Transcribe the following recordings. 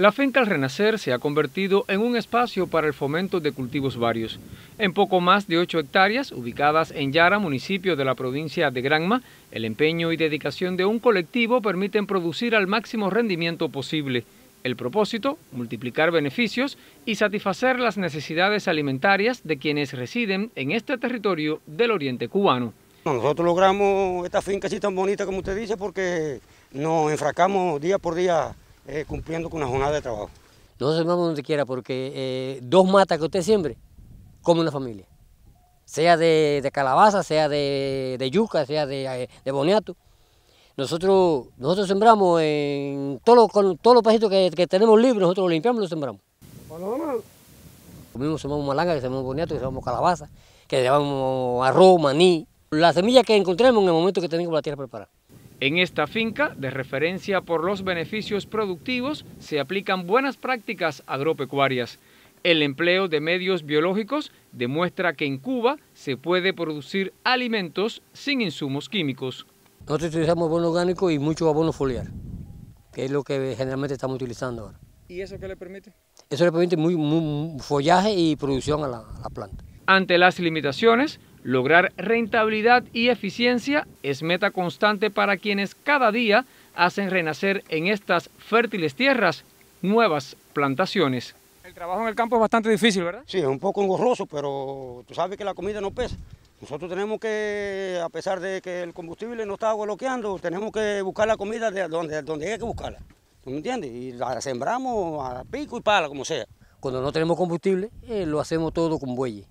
La finca al renacer se ha convertido en un espacio para el fomento de cultivos varios. En poco más de 8 hectáreas, ubicadas en Yara, municipio de la provincia de Granma, el empeño y dedicación de un colectivo permiten producir al máximo rendimiento posible. El propósito, multiplicar beneficios y satisfacer las necesidades alimentarias de quienes residen en este territorio del oriente cubano. Nosotros logramos esta finca así tan bonita como usted dice porque nos enfracamos día por día eh, cumpliendo con la jornada de trabajo. Nosotros sembramos donde quiera porque eh, dos matas que usted siembre, come una familia. Sea de, calabaza, sea de, yuca, sea eh, de, boniato. Nosotros, nosotros sembramos en todos los, todos que, tenemos libres, nosotros los limpiamos y los sembramos. Lo sembramos malanga, sembramos boniato, sembramos calabaza, que llevamos arroz, maní. Las semillas que encontremos en el momento que tenemos la tierra preparada. En esta finca, de referencia por los beneficios productivos, se aplican buenas prácticas agropecuarias. El empleo de medios biológicos demuestra que en Cuba se puede producir alimentos sin insumos químicos. Nosotros utilizamos abono orgánico y mucho abono foliar, que es lo que generalmente estamos utilizando ahora. ¿Y eso qué le permite? Eso le permite muy, follaje y producción a la planta. Ante las limitaciones, Lograr rentabilidad y eficiencia es meta constante para quienes cada día hacen renacer en estas fértiles tierras nuevas plantaciones. El trabajo en el campo es bastante difícil, ¿verdad? Sí, es un poco engorroso, pero tú sabes que la comida no pesa. Nosotros tenemos que, a pesar de que el combustible no está bloqueando, tenemos que buscar la comida de donde, donde hay que buscarla. ¿Tú me entiendes? Y la sembramos a pico y pala, como sea. Cuando no tenemos combustible, eh, lo hacemos todo con bueyes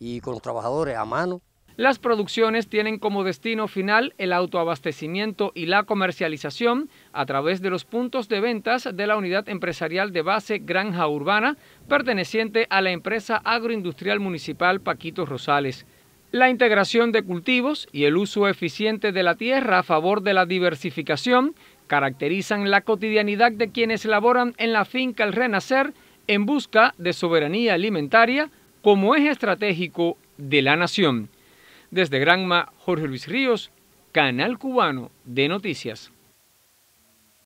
y con los trabajadores a mano. Las producciones tienen como destino final el autoabastecimiento y la comercialización a través de los puntos de ventas de la unidad empresarial de base Granja Urbana, perteneciente a la empresa agroindustrial municipal Paquito Rosales. La integración de cultivos y el uso eficiente de la tierra a favor de la diversificación caracterizan la cotidianidad de quienes laboran en la finca El Renacer en busca de soberanía alimentaria, como eje estratégico de la nación. Desde Granma, Jorge Luis Ríos, Canal Cubano de Noticias.